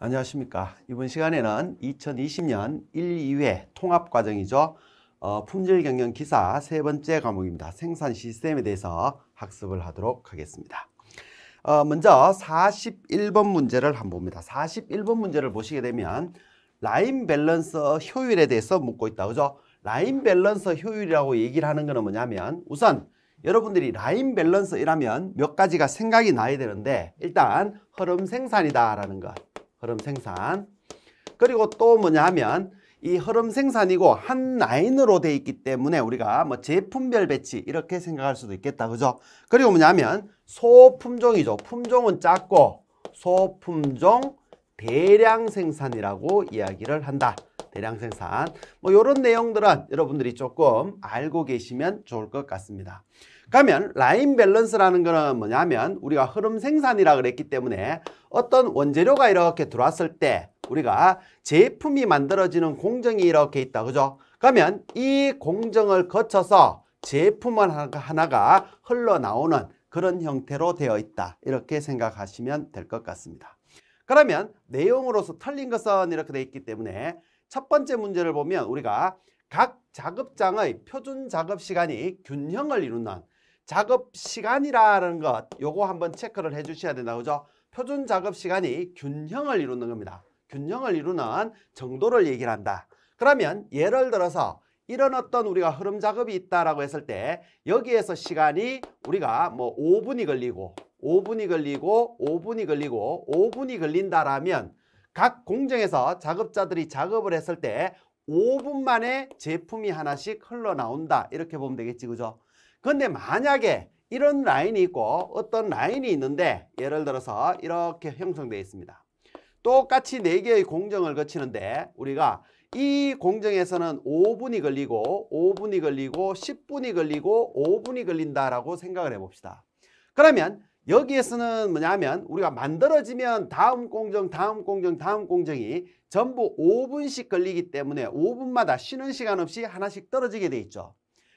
안녕하십니까. 이번 시간에는 2020년 1, 2회 통합과정이죠. 어, 품질경영 기사 세 번째 과목입니다. 생산 시스템에 대해서 학습을 하도록 하겠습니다. 어, 먼저 41번 문제를 한번 봅니다. 41번 문제를 보시게 되면 라인 밸런스 효율에 대해서 묻고 있다. 그죠? 라인 밸런스 효율이라고 얘기를 하는 거는 뭐냐면 우선 여러분들이 라인 밸런스이라면 몇 가지가 생각이 나야 되는데 일단 흐름 생산이다라는 것 흐름 생산. 그리고 또 뭐냐면 이 흐름 생산이고 한 라인으로 돼 있기 때문에 우리가 뭐 제품별 배치 이렇게 생각할 수도 있겠다. 그죠? 그리고 뭐냐면 소품종이죠. 품종은 작고 소품종 대량 생산이라고 이야기를 한다. 대량생산 뭐 이런 내용들은 여러분들이 조금 알고 계시면 좋을 것 같습니다. 그러면 라인 밸런스라는 거는 뭐냐면 우리가 흐름 생산이라 고 그랬기 때문에 어떤 원재료가 이렇게 들어왔을 때 우리가 제품이 만들어지는 공정이 이렇게 있다 그죠? 그러면 이 공정을 거쳐서 제품 하나가 흘러나오는 그런 형태로 되어 있다 이렇게 생각하시면 될 것 같습니다. 그러면 내용으로서 틀린 것은 이렇게 되어 있기 때문에 첫 번째 문제를 보면 우리가 각 작업장의 표준 작업 시간이 균형을 이루는 작업 시간이라는 것 요거 한번 체크를 해 주셔야 된다 그죠? 표준 작업 시간이 균형을 이루는 겁니다. 균형을 이루는 정도를 얘기를 한다. 그러면 예를 들어서 이런 어떤 우리가 흐름 작업이 있다라고 했을 때 여기에서 시간이 우리가 뭐 5분이 걸리고 5분이 걸리고 5분이 걸리고 5분이 걸린다라면 각 공정에서 작업자들이 작업을 했을 때 5분 만에 제품이 하나씩 흘러나온다. 이렇게 보면 되겠지, 그죠? 근데 만약에 이런 라인이 있고 어떤 라인이 있는데 예를 들어서 이렇게 형성되어 있습니다. 똑같이 4개의 공정을 거치는데 우리가 이 공정에서는 5분이 걸리고 5분이 걸리고 10분이 걸리고 5분이 걸린다라고 생각을 해봅시다. 그러면 여기에서는 뭐냐면 우리가 만들어지면 다음 공정, 다음 공정, 다음 공정이 전부 5분씩 걸리기 때문에 5분마다 쉬는 시간 없이 하나씩 떨어지게 돼 있죠.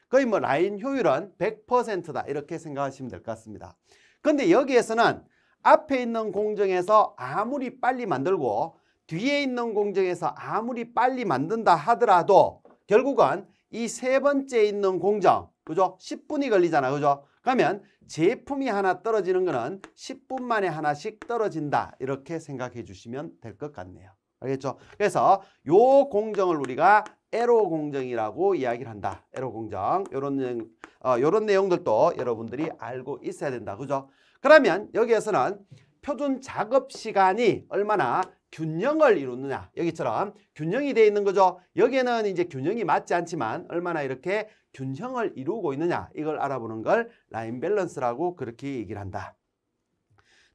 거의 뭐 라인 효율은 100%다 이렇게 생각하시면 될 것 같습니다. 근데 여기에서는 앞에 있는 공정에서 아무리 빨리 만들고 뒤에 있는 공정에서 아무리 빨리 만든다 하더라도 결국은 이 세 번째 있는 공정, 그죠? 10분이 걸리잖아, 그죠? 그러면 제품이 하나 떨어지는 거는 10분 만에 하나씩 떨어진다. 이렇게 생각해 주시면 될 것 같네요. 알겠죠? 그래서 요 공정을 우리가 에로 공정이라고 이야기를 한다. 에로 공정. 요런 내용, 어, 요런 내용들도 여러분들이 알고 있어야 된다. 그죠? 그러면 여기에서는 표준 작업 시간이 얼마나 균형을 이루느냐 여기처럼 균형이 되어 있는 거죠 여기에는 이제 균형이 맞지 않지만 얼마나 이렇게 균형을 이루고 있느냐 이걸 알아보는 걸 라인 밸런스라고 그렇게 얘기를 한다.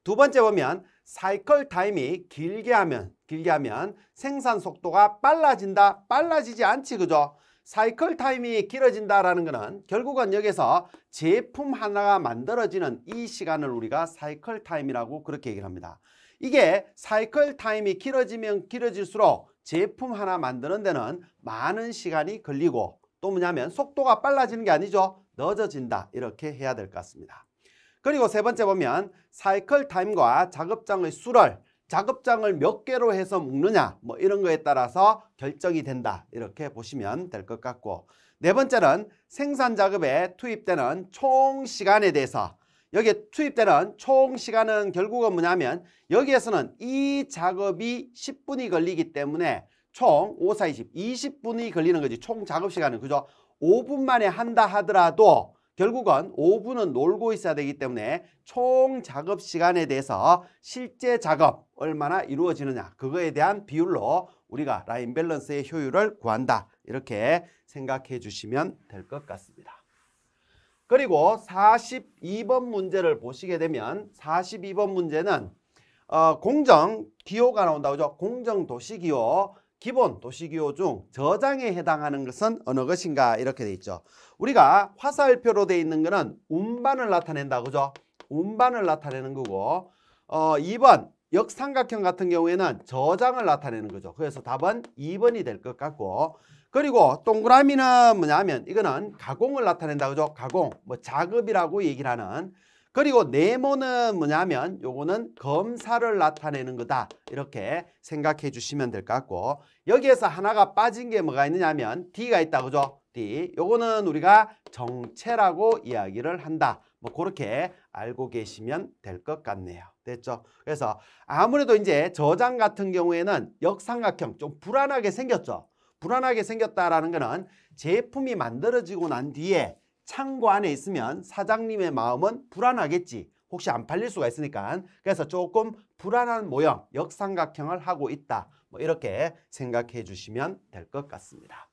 두 번째 보면 사이클 타임이 길게 하면 길게 하면 생산 속도가 빨라진다 빨라지지 않지 그죠? 사이클 타임이 길어진다라는 것은 결국은 여기서 제품 하나가 만들어지는 이 시간을 우리가 사이클 타임이라고 그렇게 얘기를 합니다. 이게 사이클 타임이 길어지면 길어질수록 제품 하나 만드는 데는 많은 시간이 걸리고 또 뭐냐면 속도가 빨라지는 게 아니죠. 늦어진다. 이렇게 해야 될 것 같습니다. 그리고 세 번째 보면 사이클 타임과 작업장의 수를 작업장을 몇 개로 해서 묶느냐 뭐 이런 거에 따라서 결정이 된다 이렇게 보시면 될 것 같고 네 번째는 생산 작업에 투입되는 총 시간에 대해서 여기에 투입되는 총 시간은 결국은 뭐냐면 여기에서는 이 작업이 10분이 걸리기 때문에 총 5, 4, 20, 20분이 걸리는 거지. 총 작업 시간은 그죠? 5분 만에 한다 하더라도 결국은 5분은 놀고 있어야 되기 때문에 총 작업 시간에 대해서 실제 작업 얼마나 이루어지느냐 그거에 대한 비율로 우리가 라인 밸런스의 효율을 구한다 이렇게 생각해 주시면 될 것 같습니다. 그리고 42번 문제를 보시게 되면 42번 문제는 어, 공정 기호가 나온다 그죠? 공정 도시 기호 기본 도시기호 중 저장에 해당하는 것은 어느 것인가 이렇게 돼 있죠. 우리가 화살표로 돼 있는 것은 운반을 나타낸다 그죠? 운반을 나타내는 거고 어 2번 역삼각형 같은 경우에는 저장을 나타내는 거죠. 그래서 답은 2번이 될 것 같고 그리고 동그라미는 뭐냐면 이거는 가공을 나타낸다 그죠? 가공, 뭐 작업이라고 얘기를 하는 그리고 네모는 뭐냐면 요거는 검사를 나타내는 거다. 이렇게 생각해 주시면 될 것 같고 여기에서 하나가 빠진 게 뭐가 있느냐면 D가 있다. 그죠? D. 요거는 우리가 정체라고 이야기를 한다. 뭐 그렇게 알고 계시면 될 것 같네요. 됐죠? 그래서 아무래도 이제 저장 같은 경우에는 역삼각형 좀 불안하게 생겼죠? 불안하게 생겼다라는 거는 제품이 만들어지고 난 뒤에 창고 안에 있으면 사장님의 마음은 불안하겠지. 혹시 안 팔릴 수가 있으니까 그래서 조금 불안한 모형, 역삼각형을 하고 있다. 뭐 이렇게 생각해 주시면 될 것 같습니다.